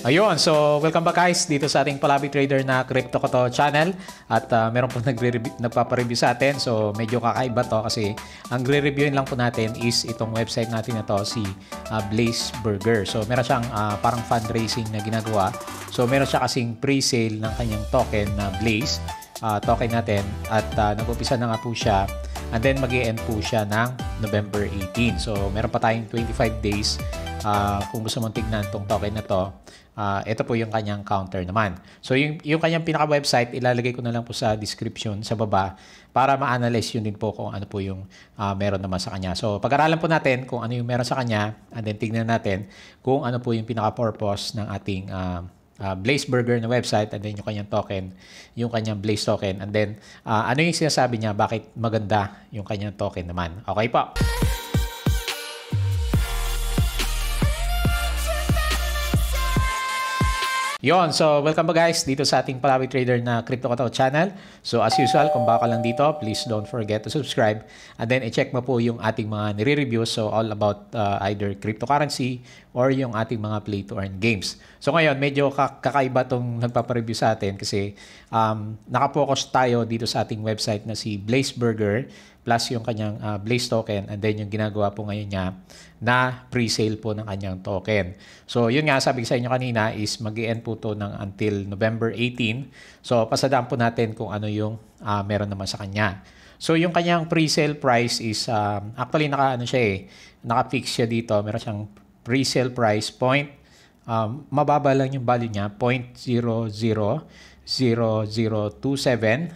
Ayun, so welcome back guys dito sa ating Palabi Trader na Crypto Koto channel at uh, meron po nagre-review, nagpapareview sa atin so medyo kakaiba to kasi ang re-reviewin lang po natin is itong website natin na to si uh, Blaze Burger. So meron siyang uh, parang fundraising na ginagawa. So meron siya kasing pre-sale ng kanyang token na uh, Blaze uh, token natin at uh, nag-umpisa na nga po siya and then mag-end e po siya ng November 18. So meron pa tayong 25 days uh, kung gusto mong tignan itong token na to, uh, ito po yung kanyang counter naman. So yung, yung kanyang pinaka-website, ilalagay ko na lang po sa description sa baba para ma-analyze yun din po kung ano po yung uh, meron naman sa kanya. So pag-aralan po natin kung ano yung meron sa kanya and then tignan natin kung ano po yung pinaka-purpose ng ating uh, uh, Blaze Burger na website and then yung kanyang token, yung kanyang Blaze token and then uh, ano yung sinasabi niya bakit maganda yung kanyang token naman. Okay po. Yon, so welcome ba guys dito sa ating Palawi Trader na Crypto Katao channel. So as usual, kung baka lang dito, please don't forget to subscribe. And then i-check mo po yung ating mga nire-review. So all about uh, either cryptocurrency or yung ating mga play to earn games. So ngayon, medyo kakaiba tong nagpapareview sa atin kasi um, nakapokus tayo dito sa ating website na si Blaze Burger plus yung kanyang uh, Blaze token and then yung ginagawa po ngayon niya na pre-sale po ng kanyang token. So yun nga sabi sa inyo kanina is mag end po to ng until November 18. So pasadaan po natin kung ano yung uh, meron naman sa kanya. So yung kanyang pre-sale price is um, actually naka ano siya eh, naka-fix siya dito. Meron siyang pre-sale price point um, mababa lang yung value niya 0.00027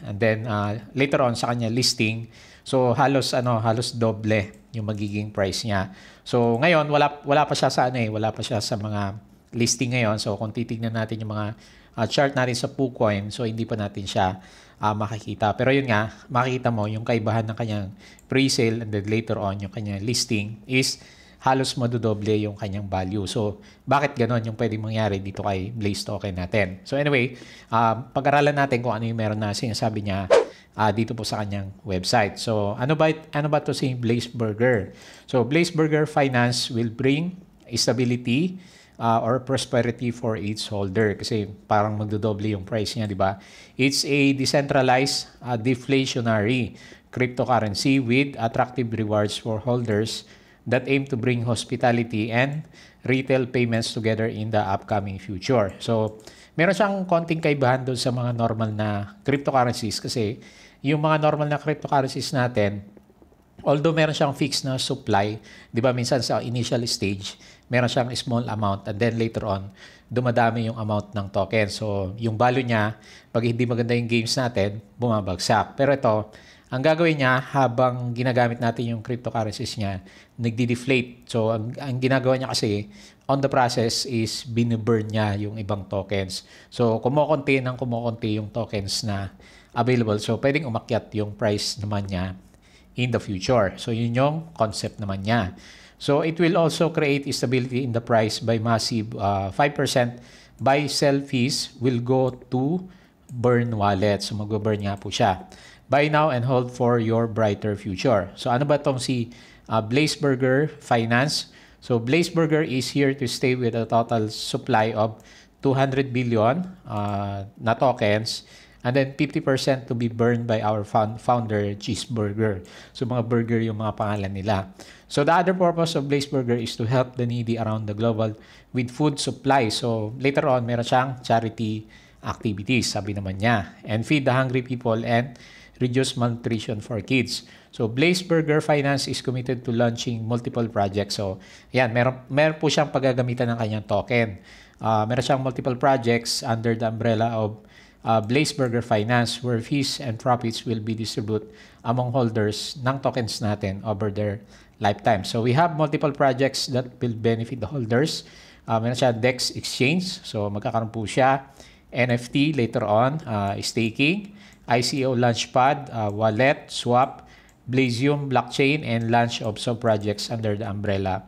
and then uh, later on sa kanya listing So halos ano, halos doble yung magiging price niya. So ngayon wala wala pa siya sa ano eh, wala pa siya sa mga listing ngayon. So kung titingnan natin yung mga uh, chart natin sa KuCoin, so hindi pa natin siya uh, makikita. Pero yun nga, makikita mo yung kaibahan ng kanyang pre-sale and then later on yung kanyang listing is halos madodoble yung kanyang value. So, bakit ganon yung pwedeng mangyari dito kay Blaze token natin? So anyway, um, pag-aralan natin kung ano yung meron na sinasabi niya uh, dito po sa kanyang website. So ano ba, ano ba to si Blaze Burger? So Blaze Burger Finance will bring stability uh, or prosperity for its holder kasi parang magdodoble yung price niya, di ba? It's a decentralized uh, deflationary cryptocurrency with attractive rewards for holders that aim to bring hospitality and retail payments together in the upcoming future. So, meron siyang konting kaibahan doon sa mga normal na cryptocurrencies kasi yung mga normal na cryptocurrencies natin, although meron siyang fixed na supply, di ba minsan sa initial stage, meron siyang small amount and then later on, dumadami yung amount ng token. So, yung value niya, pag hindi maganda yung games natin, bumabagsak. Pero ito, ang gagawin niya habang ginagamit natin yung cryptocurrencies niya, nagdi-deflate. So, ang, ang ginagawa niya kasi, on the process is biniburn niya yung ibang tokens. So, kumukunti ng kumukunti yung tokens na available. So, pwedeng umakyat yung price naman niya in the future. So, yun yung concept naman niya. So, it will also create stability in the price by massive uh, ah, 5% buy-sell fees will go to burn wallet. So, mag-burn nga po siya. Buy now and hold for your brighter future. So ano ba tong si uh, Blazeburger Finance? So Blazeburger is here to stay with a total supply of 200 billion uh, na tokens and then 50% to be burned by our founder Cheeseburger. So mga burger yung mga pangalan nila. So the other purpose of Blazeburger is to help the needy around the global with food supply. So later on meron siyang charity activities sabi naman niya and feed the hungry people and reduce malnutrition for kids. So, Blaze Burger Finance is committed to launching multiple projects. So, ayan, meron, meron po siyang paggagamitan ng kanyang token. Uh, meron siyang multiple projects under the umbrella of uh, Blaze Burger Finance where fees and profits will be distributed among holders ng tokens natin over their lifetime. So, we have multiple projects that will benefit the holders. Uh, meron siya DEX Exchange. So, magkakaroon po siya. NFT later on, uh, staking. ICO Launchpad, uh, Wallet, Swap, Blazium Blockchain, and launch of sub-projects under the umbrella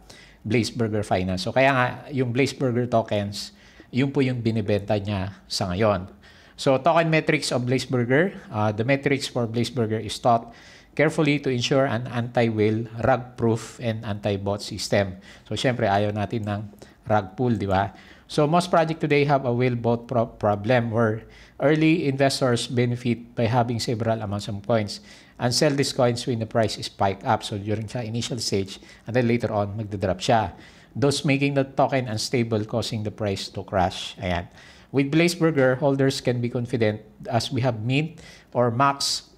Blazeburger Finance. So kaya nga, yung Blazeburger tokens, yun po yung binibenta niya sa ngayon. So token metrics of Blazeburger, uh, the metrics for Blazeburger is taught carefully to ensure an anti-whale, rug-proof, and anti-bot system. So syempre, ayaw natin ng rug pull, di ba? So most projects today have a whale-boat pro problem where early investors benefit by having several amounts of coins and sell these coins when the price spike up. So during the initial stage and then later on magdadrop siya. Thus making the token unstable causing the price to crash. Ayan. With Blaze Burger, holders can be confident as we have mint or max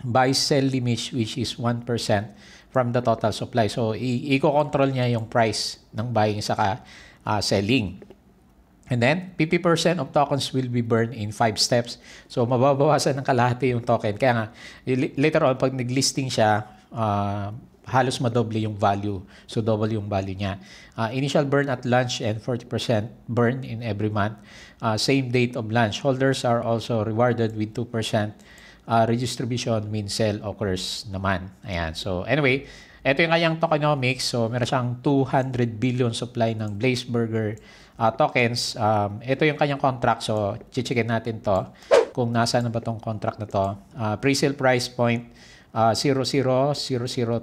buy-sell limit which is 1% from the total supply. So i-control niya yung price ng buying saka uh, selling. And then, 50% of tokens will be burned in 5 steps. So, mababawasan ng kalahati yung token. Kaya nga, later on, pag nag-listing siya, uh, halos madoble yung value. So, double yung value niya. Uh, initial burn at launch and 40% burn in every month. Uh, same date of launch. Holders are also rewarded with 2% uh, redistribution mean sell occurs naman. Ayan. So, anyway, ito yung kanyang tokenomics. So, meron siyang 200 billion supply ng Blaze Burger uh, tokens. Um, ito yung kanyang contract. So, chichikin natin to kung nasa na ba tong contract na to. Uh, pre-sale price point uh, 0000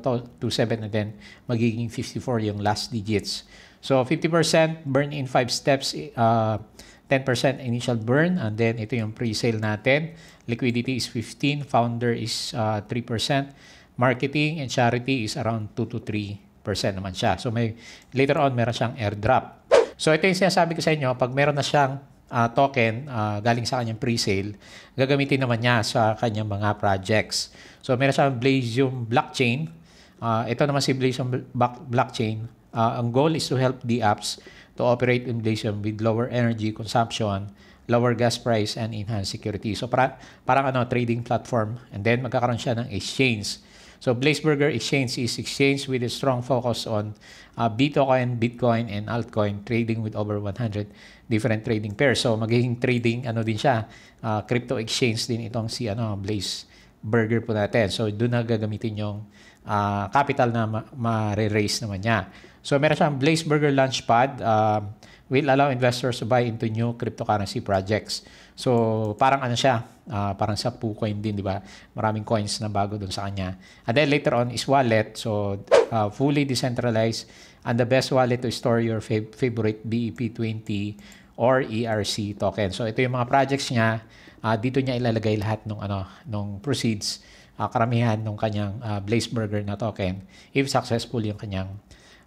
to 27 then magiging 54 yung last digits. So 50% burn in 5 steps, uh, 10% initial burn and then ito yung pre-sale natin. Liquidity is 15, founder is uh, 3% marketing and charity is around 2 to 3% naman siya. So may later on meron siyang airdrop. So ito yung sinasabi ko sa inyo, pag meron na siyang uh, token uh, galing sa kanyang pre-sale, gagamitin naman niya sa kanyang mga projects. So meron siyang Blazium blockchain. Uh, ito naman si Blazium blockchain. Uh, ang goal is to help the apps to operate in Blazium with lower energy consumption lower gas price and enhanced security. So para, parang ano, trading platform. And then magkakaroon siya ng exchange. So Blazeburger Exchange is exchange with a strong focus on uh, Bitcoin, Bitcoin, and altcoin trading with over 100 different trading pairs. So magiging trading ano din siya, uh, crypto exchange din itong si ano, Blaze Burger po natin. So doon na gagamitin yung uh, capital na ma-raise ma naman niya. So meron siyang Blaze Burger Launchpad uh, um, will allow investors to buy into new cryptocurrency projects. So parang ano siya, uh, parang sa KuCoin din, di ba? Maraming coins na bago doon sa kanya. And then later on is wallet. So uh, fully decentralized and the best wallet to store your fav- favorite BEP20 or ERC token. So ito yung mga projects niya. Uh, dito niya ilalagay lahat ng ano, ng proceeds uh, karamihan ng kanyang uh, Blaze Burger na token if successful yung kanyang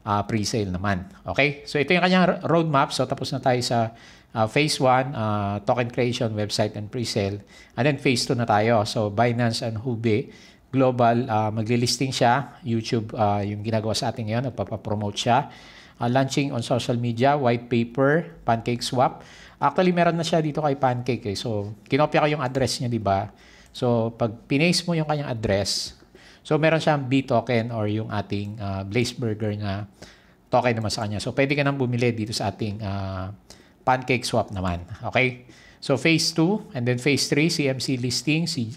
uh, pre-sale naman. Okay? So ito yung kanyang roadmap. So tapos na tayo sa uh, phase 1, uh, token creation, website, and pre-sale. And then phase 2 na tayo. So Binance and Hubei Global, uh, maglilisting siya. YouTube, uh, yung ginagawa sa atin ngayon, nagpapapromote siya. Uh, launching on social media, white paper, pancake swap. Actually, meron na siya dito kay Pancake. Eh. So, kinopya ko yung address niya, di ba? So, pag pinaste mo yung kanyang address, so meron siyang B token or yung ating uh, Blaze Burger na token naman sa kanya. So, pwede ka nang bumili dito sa ating uh, pancake swap naman. Okay? So, phase 2 and then phase 3, CMC listing, si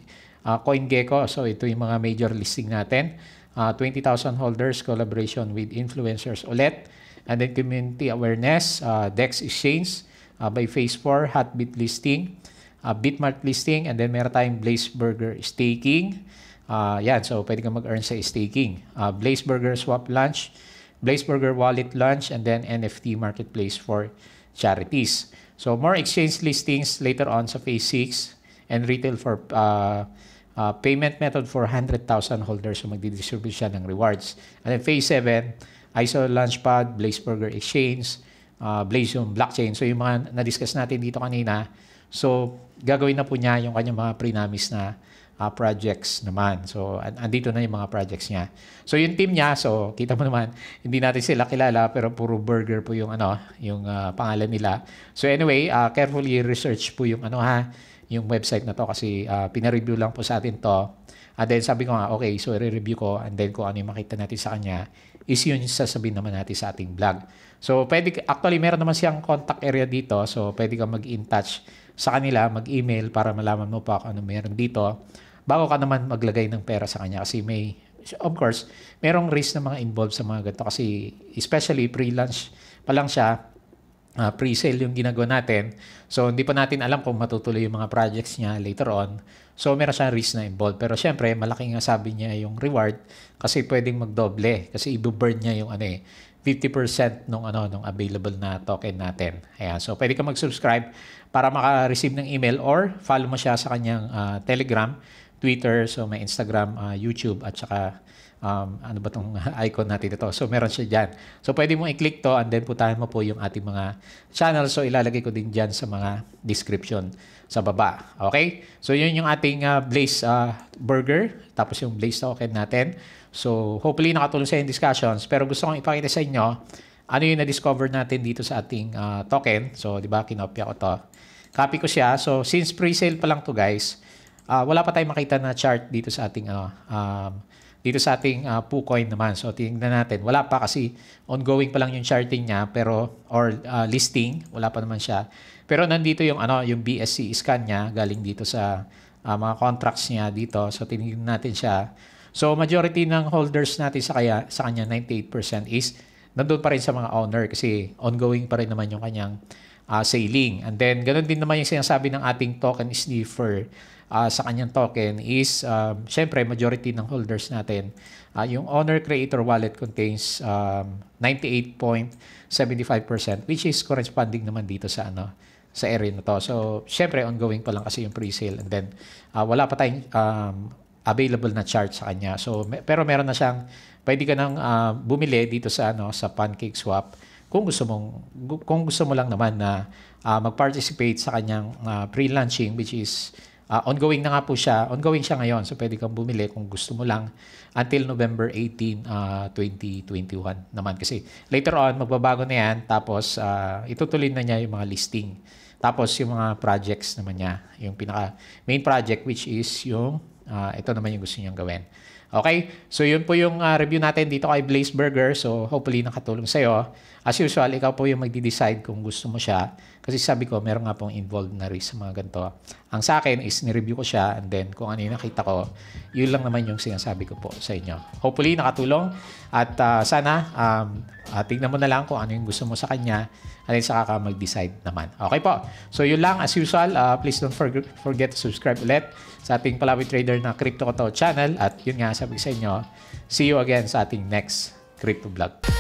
uh, ah, CoinGecko. So, ito yung mga major listing natin. Uh, 20,000 holders, collaboration with influencers ulit. And then community awareness, uh, DEX exchange uh, by phase 4, hotbit listing uh, Bitmart listing, and then meron tayong Blaze Burger staking. Uh, yan, so pwede kang mag-earn sa staking. Uh, Blaze Burger swap launch, Blaze Burger wallet launch, and then NFT marketplace for charities. So more exchange listings later on sa phase 6 and retail for uh, uh, payment method for 100,000 holders. So magdidistribute siya ng rewards. And then phase 7, ISO Launchpad, Blaze Burger Exchange, uh, Blaze blockchain. So yung mga na-discuss natin dito kanina, so gagawin na po niya yung kanyang mga pre-namis na uh, projects naman. So andito na yung mga projects niya. So yung team niya, so kita mo naman, hindi natin sila kilala pero puro burger po yung ano, yung uh, pangalan nila. So anyway, uh, carefully research po yung ano ha, yung website na to kasi uh, pina-review lang po sa atin to. And ah, then sabi ko nga, okay, so i-review ko and then kung ano yung makita natin sa kanya is yun yung sasabihin naman natin sa ating vlog. So pwede, actually meron naman siyang contact area dito so pwede ka mag-in touch sa kanila, mag-email para malaman mo pa kung ano meron dito bago ka naman maglagay ng pera sa kanya kasi may of course, merong risk na mga involved sa mga ganito kasi especially freelance pa lang siya, uh, pre-sale yung ginagawa natin. So, hindi pa natin alam kung matutuloy yung mga projects niya later on. So, meron siyang risk na involved. Pero syempre, malaki nga sabi niya yung reward kasi pwedeng magdoble. Kasi i-burn niya yung ano eh, 50% nung ano nung available na token natin. Ayan. So, pwede ka mag-subscribe para maka-receive ng email or follow mo siya sa kanyang uh, Telegram, Twitter, so may Instagram, uh, YouTube at saka um, ano ba tong icon natin ito? So, meron siya diyan. So, pwede mo i-click to and then putahan mo po yung ating mga channel. So, ilalagay ko din diyan sa mga description sa baba. Okay? So, yun yung ating uh, Blaze uh, Burger. Tapos yung Blaze token natin. So, hopefully nakatulong sa in discussions. Pero gusto kong ipakita sa inyo ano yung na-discover natin dito sa ating uh, token. So, di ba, kinopya ko to. Copy ko siya. So, since pre-sale pa lang to guys, uh, wala pa tayong makita na chart dito sa ating uh, um, dito sa ating uh, ah, KuCoin naman, so tingnan natin. Wala pa kasi ongoing pa lang yung charting niya pero or uh, listing, wala pa naman siya. Pero nandito yung ano, yung BSC scan niya galing dito sa uh, mga contracts niya dito. So tingnan natin siya. So majority ng holders natin sa kaya sa kanya 98% is nandoon pa rin sa mga owner kasi ongoing pa rin naman yung kanyang uh, sailing. And then ganun din naman yung sinasabi ng ating token sniffer uh, sa kanyang token is, uh, syempre, majority ng holders natin. Uh, yung Honor Creator Wallet contains um, 98.75% which is corresponding naman dito sa ano sa area na to. So, syempre, ongoing pa lang kasi yung pre-sale and then uh, wala pa tayong um, available na chart sa kanya. So, may, pero meron na siyang pwede ka nang uh, bumili dito sa ano sa Pancake Swap kung gusto mong kung gusto mo lang naman na uh, mag-participate sa kanyang uh, pre-launching which is Uh, ongoing na nga po siya. Ongoing siya ngayon. So pwede kang bumili kung gusto mo lang until November 18, uh, 2021 naman. Kasi later on, magbabago na yan. Tapos uh, itutuloy na niya yung mga listing. Tapos yung mga projects naman niya. Yung pinaka main project which is yung uh, ito naman yung gusto niyang gawin. Okay? So yun po yung uh, review natin dito kay Blaze Burger. So hopefully nakatulong sa'yo. As usual, ikaw po yung magde decide kung gusto mo siya. Kasi sabi ko, meron nga pong involved na risk sa mga ganito. Ang sa akin is nireview ko siya and then kung ano yung nakita ko, yun lang naman yung sinasabi ko po sa inyo. Hopefully nakatulong at uh, sana um, Uh, tignan mo na lang kung ano yung gusto mo sa kanya and saka ka mag-decide naman. Okay po. So yun lang. As usual, uh, please don't forg- forget to subscribe ulit sa ating Palawi Trader na Crypto Kotaw channel. At yun nga, sabi sa inyo, see you again sa ating next Crypto Vlog.